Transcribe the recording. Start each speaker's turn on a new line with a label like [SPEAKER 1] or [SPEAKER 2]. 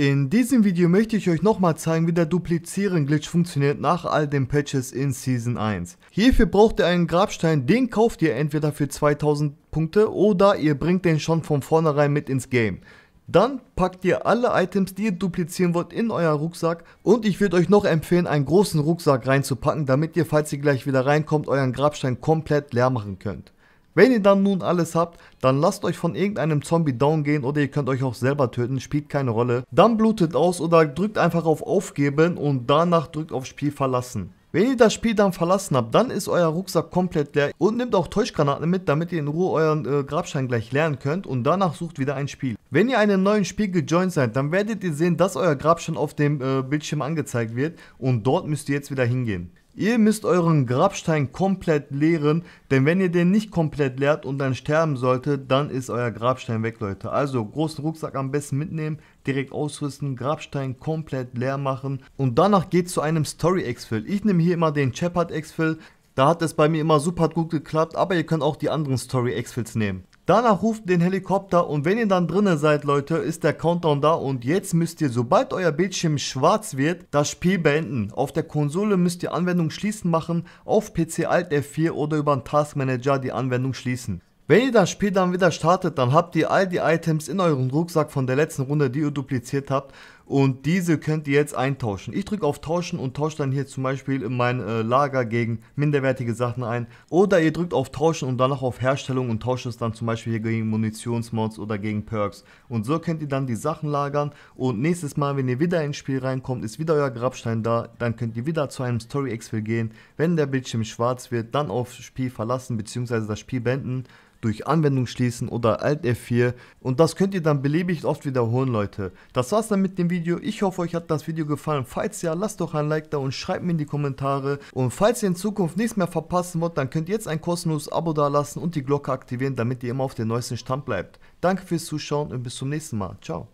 [SPEAKER 1] In diesem Video möchte ich euch nochmal zeigen, wie der Duplizieren Glitch funktioniert nach all den Patches in Season 1. Hierfür braucht ihr einen Grabstein, den kauft ihr entweder für 2000 Punkte oder ihr bringt den schon von vornherein mit ins Game. Dann packt ihr alle Items, die ihr duplizieren wollt, in euer Rucksack. Und ich würde euch noch empfehlen, einen großen Rucksack reinzupacken, damit ihr, falls ihr gleich wieder reinkommt, euren Grabstein komplett leer machen könnt. Wenn ihr dann nun alles habt, dann lasst euch von irgendeinem Zombie down gehen oder ihr könnt euch auch selber töten, spielt keine Rolle. Dann blutet aus oder drückt einfach auf Aufgeben und danach drückt auf Spiel verlassen. Wenn ihr das Spiel dann verlassen habt, dann ist euer Rucksack komplett leer und nehmt auch Täuschgranaten mit, damit ihr in Ruhe euren äh, Grabstein gleich lernen könnt und danach sucht wieder ein Spiel. Wenn ihr einem neuen Spiel gejoint seid, dann werdet ihr sehen, dass euer Grabstein auf dem äh, Bildschirm angezeigt wird und dort müsst ihr jetzt wieder hingehen. Ihr müsst euren Grabstein komplett leeren, denn wenn ihr den nicht komplett leert und dann sterben solltet, dann ist euer Grabstein weg, Leute. Also großen Rucksack am besten mitnehmen, direkt ausrüsten, Grabstein komplett leer machen und danach geht zu einem Story Exfil. Ich nehme hier immer den Shepard Exfil, da hat es bei mir immer super gut geklappt, aber ihr könnt auch die anderen Story Exfils nehmen. Danach ruft den Helikopter und wenn ihr dann drinnen seid, Leute, ist der Countdown da und jetzt müsst ihr, sobald euer Bildschirm schwarz wird, das Spiel beenden. Auf der Konsole müsst ihr Anwendung schließen machen, auf PC Alt F4 oder über den Task Manager die Anwendung schließen. Wenn ihr das Spiel dann wieder startet, dann habt ihr all die Items in eurem Rucksack von der letzten Runde, die ihr dupliziert habt und diese könnt ihr jetzt eintauschen. Ich drücke auf Tauschen und tausche dann hier zum Beispiel in mein äh, Lager gegen minderwertige Sachen ein. Oder ihr drückt auf Tauschen und danach auf Herstellung und tauscht es dann zum Beispiel hier gegen Munitionsmods oder gegen Perks. Und so könnt ihr dann die Sachen lagern und nächstes Mal, wenn ihr wieder ins Spiel reinkommt, ist wieder euer Grabstein da. Dann könnt ihr wieder zu einem Story Exfil gehen. Wenn der Bildschirm schwarz wird, dann auf Spiel verlassen bzw. das Spiel beenden durch Anwendung schließen oder Alt F4 und das könnt ihr dann beliebig oft wiederholen Leute. Das war's dann mit dem Video. Video. Ich hoffe, euch hat das Video gefallen. Falls ja, lasst doch ein Like da und schreibt mir in die Kommentare. Und falls ihr in Zukunft nichts mehr verpassen wollt, dann könnt ihr jetzt ein kostenloses Abo dalassen und die Glocke aktivieren, damit ihr immer auf dem neuesten Stand bleibt. Danke fürs Zuschauen und bis zum nächsten Mal. Ciao.